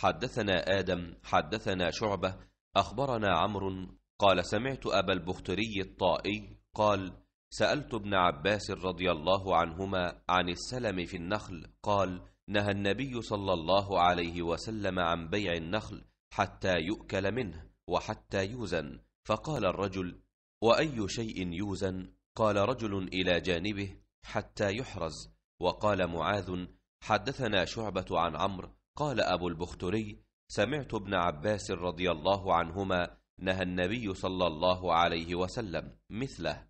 حدثنا آدم حدثنا شعبة أخبرنا عمرو قال سمعت أبا البختري الطائي قال سألت ابن عباس رضي الله عنهما عن السلم في النخل قال نهى النبي صلى الله عليه وسلم عن بيع النخل حتى يؤكل منه وحتى يوزن فقال الرجل وأي شيء يوزن قال رجل إلى جانبه حتى يحرز وقال معاذ حدثنا شعبة عن عمرو قال أبو البختري سمعت ابن عباس رضي الله عنهما نهى النبي صلى الله عليه وسلم مثله